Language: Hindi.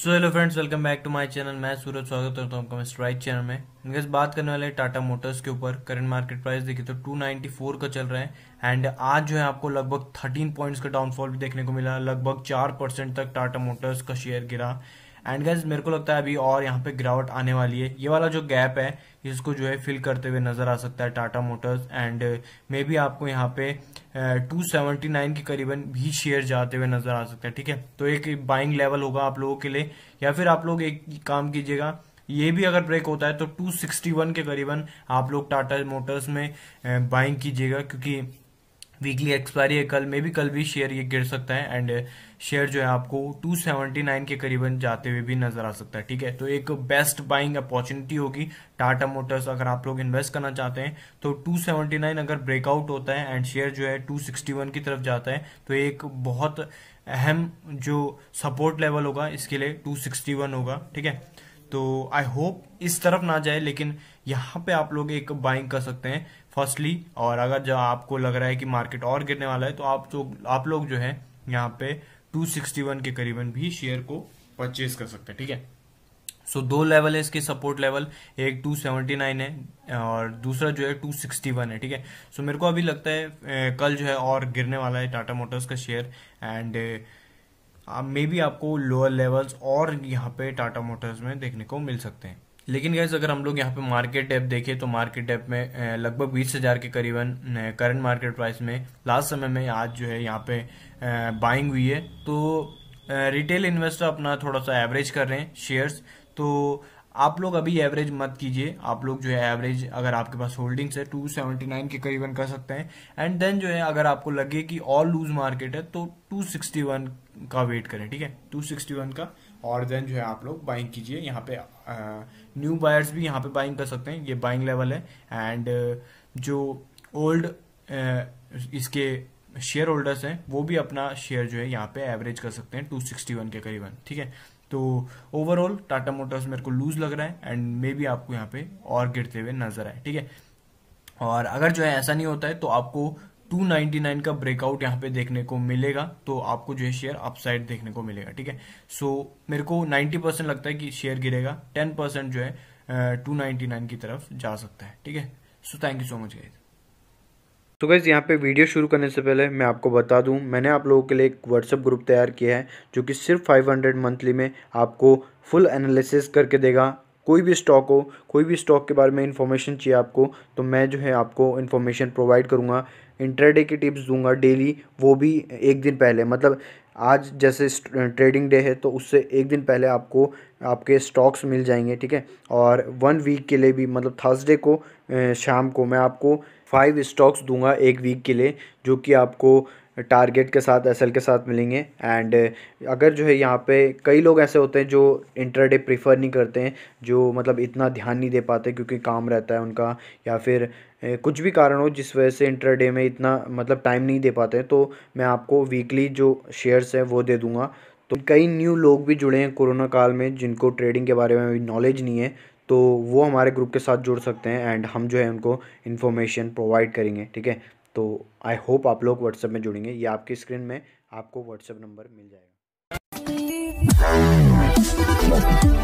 so hello friends welcome back to my channel मैं सूरज स्वागत करता हूँ आपका मिस्टर राइट चैनल में गैस बात करने वाले टाटा मोटर्स के ऊपर करंट मार्केट प्राइस देखिए तो 294 का चल रहा है एंड आज जो है आपको लगभग 13 पॉइंट्स का डाउनफॉल भी देखने को मिला लगभग 4 परसेंट तक टाटा मोटर्स का शेयर गिरा एंड गाइज मेरे को लगता है अभी और यहाँ पे गिरावट आने वाली है ये वाला जो गैप है इसको जो है फिल करते हुए नजर आ सकता है Tata Motors and maybe आपको यहाँ पे टू सेवेंटी नाइन के करीबन भी शेयर जाते हुए नजर आ सकता है ठीक है तो एक बाइंग लेवल होगा आप लोगों के लिए या फिर आप लोग एक काम कीजिएगा ये भी अगर ब्रेक होता है तो वन के करीबन आप लोग टाटा मोटर्स में बाइंग uh, कीजिएगा क्योंकि वीकली एक्सपायरी है कल मे भी कल भी शेयर ये गिर सकता है एंड शेयर uh, जो है आपको 279 के करीबन जाते हुए भी नजर आ सकता है ठीक है तो एक बेस्ट बाइंग अपॉर्चुनिटी होगी टाटा मोटर्स अगर आप लोग इन्वेस्ट करना चाहते हैं तो 279 अगर ब्रेकआउट होता है एंड शेयर जो है 261 की तरफ जाता है तो एक बहुत अहम जो सपोर्ट लेवल होगा इसके लिए टू होगा ठीक है तो आई होप इस तरफ ना जाए लेकिन यहाँ पे आप लोग एक बाइंग कर सकते हैं फर्स्टली और अगर जब आपको लग रहा है कि मार्केट और गिरने वाला है तो आप जो आप लोग जो है यहाँ पे 261 के करीबन भी शेयर को परचेज कर सकते हैं ठीक है सो so, दो लेवल है इसके सपोर्ट लेवल एक 279 है और दूसरा जो है 261 है ठीक है सो so, मेरे को अभी लगता है कल जो है और गिरने वाला है टाटा मोटर्स का शेयर एंड मे भी आपको लोअर लेवल्स और यहाँ पे टाटा मोटर्स में देखने को मिल सकते हैं लेकिन गैस अगर हम लोग यहाँ पे मार्केट डेप देखें तो मार्केट डेप में लगभग बीस हजार के करीबन करंट मार्केट प्राइस में लास्ट समय में आज जो है यहाँ पे बाइंग हुई है तो रिटेल इन्वेस्टर अपना थोड़ा सा एवरेज कर रहे हैं शेयर्स तो आप लोग अभी एवरेज मत कीजिए आप लोग जो है एवरेज अगर आपके पास होल्डिंग्स है 279 के करीबन कर सकते हैं एंड देन जो है अगर आपको लगे कि ऑल लूज मार्केट है तो 261 का वेट करें ठीक है 261 का और देन जो है आप लोग बाइंग कीजिए यहाँ पे न्यू बायर्स भी यहाँ पे बाइंग कर सकते हैं ये बाइंग लेवल है एंड जो ओल्ड इसके शेयर होल्डर्स हैं वो भी अपना शेयर जो है यहाँ पे एवरेज कर सकते हैं 261 के करीबन ठीक है तो ओवरऑल टाटा मोटर्स मेरे को लूज लग रहा है एंड मे बी आपको यहाँ पे और गिरते हुए नजर आए ठीक है और अगर जो है ऐसा नहीं होता है तो आपको 299 का ब्रेकआउट यहाँ पे देखने को मिलेगा तो आपको जो है शेयर अपसाइड देखने को मिलेगा ठीक है सो मेरे को 90 परसेंट लगता है कि शेयर गिरेगा 10 परसेंट जो है टू uh, 299 की तरफ जा सकता है ठीक है so thank you so much guys तो गैस यहाँ पे वीडियो शुरू करने से पहले मैं आपको बता दूँ मैंने आप लोगों के लिए एक व्हाट्सअप ग्रुप तैयार किया है जो कि सिर्फ 500 मंथली में आपको फुल एनालिसिस करके देगा कोई भी स्टॉक हो कोई भी स्टॉक के बारे में इन्फॉर्मेशन चाहिए आपको तो मैं जो है आपको इन्फॉर्मेशन प्रोवाइड करूँगा इंटरडे की टिप्स दूंगा डेली वो भी एक दिन पहले मतलब आज जैसे ट्रेडिंग डे है तो उससे एक दिन पहले आपको आपके स्टॉक्स मिल जाएंगे ठीक है और वन वीक के लिए भी मतलब थर्सडे को शाम को मैं आपको फाइव स्टॉक्स दूंगा एक वीक के लिए जो कि आपको टारगेट के साथ एसएल के साथ मिलेंगे एंड uh, अगर जो है यहाँ पे कई लोग ऐसे होते हैं जो इंटरडे प्रीफर नहीं करते हैं जो मतलब इतना ध्यान नहीं दे पाते क्योंकि काम रहता है उनका या फिर uh, कुछ भी कारण हो जिस वजह से इंटरडे में इतना मतलब टाइम नहीं दे पाते तो मैं आपको वीकली जो शेयर्स हैं वो दे दूँगा तो कई न्यू लोग भी जुड़े हैं कोरोना काल में जिनको ट्रेडिंग के बारे में नॉलेज नहीं है तो वो हमारे ग्रुप के साथ जुड़ सकते हैं एंड हम जो है उनको इन्फॉर्मेशन प्रोवाइड करेंगे ठीक है तो आई होप आप लोग व्हाट्सएप में जुड़ेंगे या आपकी स्क्रीन में आपको व्हाट्सएप नंबर मिल जाएगा